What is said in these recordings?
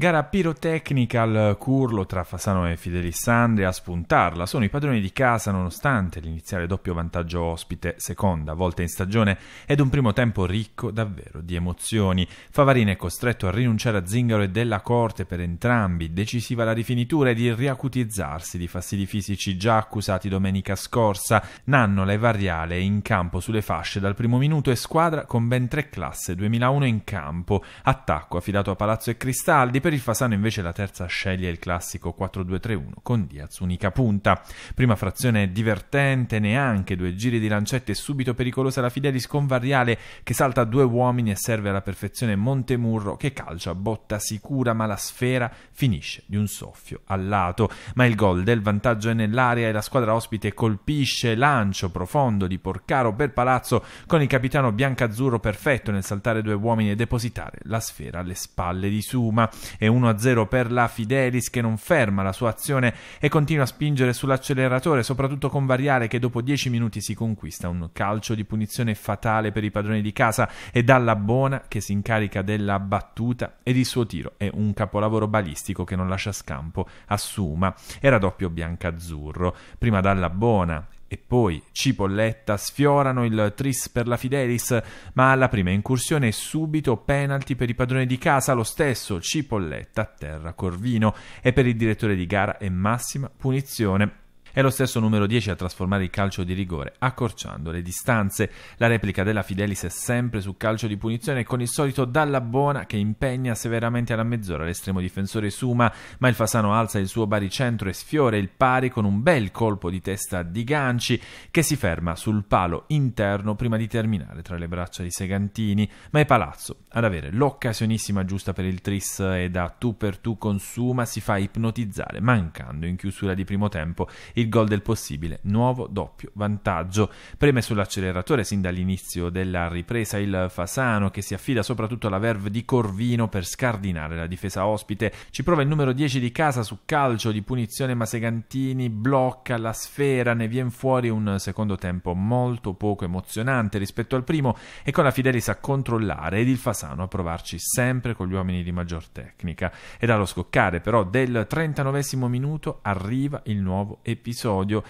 Gara pirotecnica al curlo tra Fasano e Fidelissandri a spuntarla. Sono i padroni di casa nonostante l'iniziale doppio vantaggio ospite, seconda volta in stagione, ed un primo tempo ricco davvero di emozioni. Favarini è costretto a rinunciare a Zingaro e Della Corte per entrambi, decisiva la rifinitura e il riacutizzarsi di fastidi fisici già accusati domenica scorsa. Nannola e Variale in campo sulle fasce dal primo minuto e squadra con ben tre classe 2001 in campo. Attacco affidato a Palazzo e Cristaldi per il Fasano invece la terza sceglie il classico 4-2-3-1 con Diaz unica punta. Prima frazione divertente, neanche due giri di lancette e subito pericolosa la Fidelis con Variale che salta due uomini e serve alla perfezione Montemurro che calcia botta sicura ma la sfera finisce di un soffio al lato. Ma il gol del vantaggio è nell'area e la squadra ospite colpisce lancio profondo di Porcaro per Palazzo con il capitano biancazzurro perfetto nel saltare due uomini e depositare la sfera alle spalle di Suma e 1-0 per la Fidelis che non ferma la sua azione e continua a spingere sull'acceleratore, soprattutto con Variale che dopo 10 minuti si conquista un calcio di punizione fatale per i padroni di casa e dalla Bona che si incarica della battuta ed il suo tiro è un capolavoro balistico che non lascia scampo a Suma. raddoppio doppio biancazzurro, prima dalla Bona e poi Cipolletta sfiorano il tris per la Fidelis, ma alla prima incursione subito penalty per i padroni di casa, lo stesso Cipolletta a terra Corvino e per il direttore di gara e massima punizione è lo stesso numero 10 a trasformare il calcio di rigore, accorciando le distanze. La replica della Fidelis è sempre su calcio di punizione con il solito Dalla Buona che impegna severamente alla mezz'ora l'estremo difensore Suma, ma il Fasano alza il suo baricentro e sfiora il pari con un bel colpo di testa di Ganci che si ferma sul palo interno prima di terminare tra le braccia di Segantini, ma è Palazzo ad avere l'occasionissima giusta per il tris e da tu per tu con Suma si fa ipnotizzare, mancando in chiusura di primo tempo il gol del possibile, nuovo doppio vantaggio. Preme sull'acceleratore sin dall'inizio della ripresa il Fasano che si affida soprattutto alla verve di Corvino per scardinare la difesa ospite. Ci prova il numero 10 di casa su calcio di punizione ma Segantini blocca la sfera, ne viene fuori un secondo tempo molto poco emozionante rispetto al primo e con la Fidelis a controllare ed il Fasano a provarci sempre con gli uomini di maggior tecnica. E dallo scoccare però del 39 minuto arriva il nuovo episodio episodio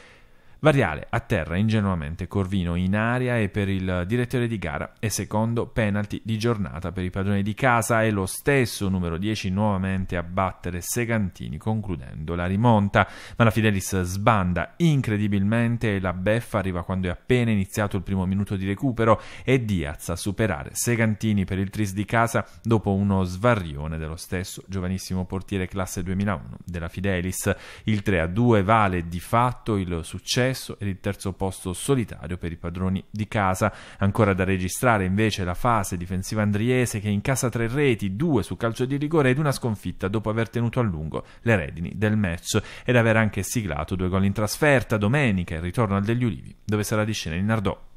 Variale atterra ingenuamente Corvino in aria e per il direttore di gara e secondo penalty di giornata per i padroni di casa e lo stesso numero 10 nuovamente a battere Segantini concludendo la rimonta, ma la Fidelis sbanda incredibilmente e la beffa arriva quando è appena iniziato il primo minuto di recupero e Diaz a superare Segantini per il tris di casa dopo uno svarrione dello stesso giovanissimo portiere classe 2001 della Fidelis. Il 3-2 vale di fatto il successo complesso ed il terzo posto solitario per i padroni di casa. Ancora da registrare invece la fase difensiva andriese che incassa tre reti, due su calcio di rigore ed una sconfitta dopo aver tenuto a lungo le redini del match ed aver anche siglato due gol in trasferta domenica il ritorno al degli Ulivi dove sarà di scena il Nardò